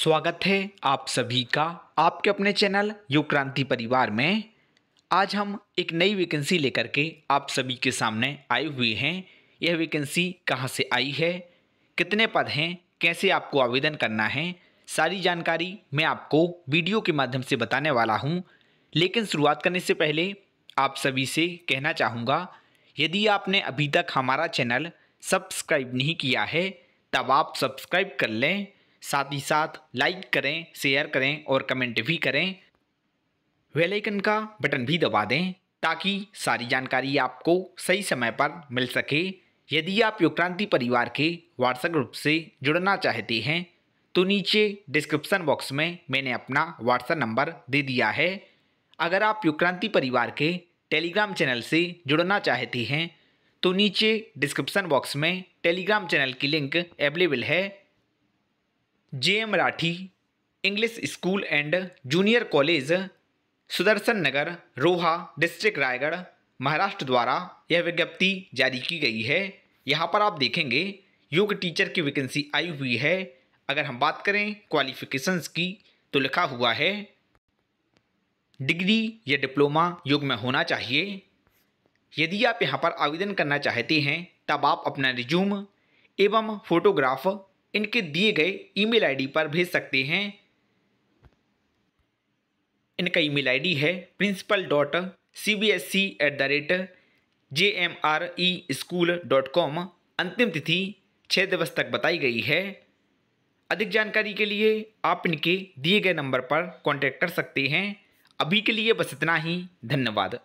स्वागत है आप सभी का आपके अपने चैनल युग क्रांति परिवार में आज हम एक नई वैकेंसी लेकर के आप सभी के सामने आए हुए हैं यह वैकेंसी कहाँ से आई है कितने पद हैं कैसे आपको आवेदन करना है सारी जानकारी मैं आपको वीडियो के माध्यम से बताने वाला हूँ लेकिन शुरुआत करने से पहले आप सभी से कहना चाहूँगा यदि आपने अभी तक हमारा चैनल सब्सक्राइब नहीं किया है तब आप सब्सक्राइब कर लें साथ ही साथ लाइक करें शेयर करें और कमेंट भी करें वेलाइकन का बटन भी दबा दें ताकि सारी जानकारी आपको सही समय पर मिल सके यदि आप युग परिवार के व्हाट्सएप ग्रुप से जुड़ना चाहते हैं तो नीचे डिस्क्रिप्शन बॉक्स में मैंने अपना व्हाट्सएप नंबर दे दिया है अगर आप युग परिवार के टेलीग्राम चैनल से जुड़ना चाहते हैं तो नीचे डिस्क्रिप्शन बॉक्स में टेलीग्राम चैनल की लिंक अवेलेबल है J M Rathi English school and junior college Sudarshan Nagar Roha district Raigad Maharashtra द्वारा यह विज्ञप्ति जारी की गई है यहाँ पर आप देखेंगे योग टीचर की वैकेंसी आई हुई है अगर हम बात करें क्वालिफिकेशंस की तो लिखा हुआ है डिग्री या डिप्लोमा योग में होना चाहिए यदि आप यहाँ पर आवेदन करना चाहते हैं तब आप अपना रिज्यूम एवं फोटोग्राफ इनके दिए गए ईमेल आईडी पर भेज सकते हैं इनका ईमेल आईडी है principal dot C B S C at the rate J M R E school dot com अंतिम तिथि छः दिवस तक बताई गई है अधिक जानकारी के लिए आप इनके दिए गए नंबर पर कांटेक्ट कर सकते हैं अभी के लिए बस इतना ही धन्यवाद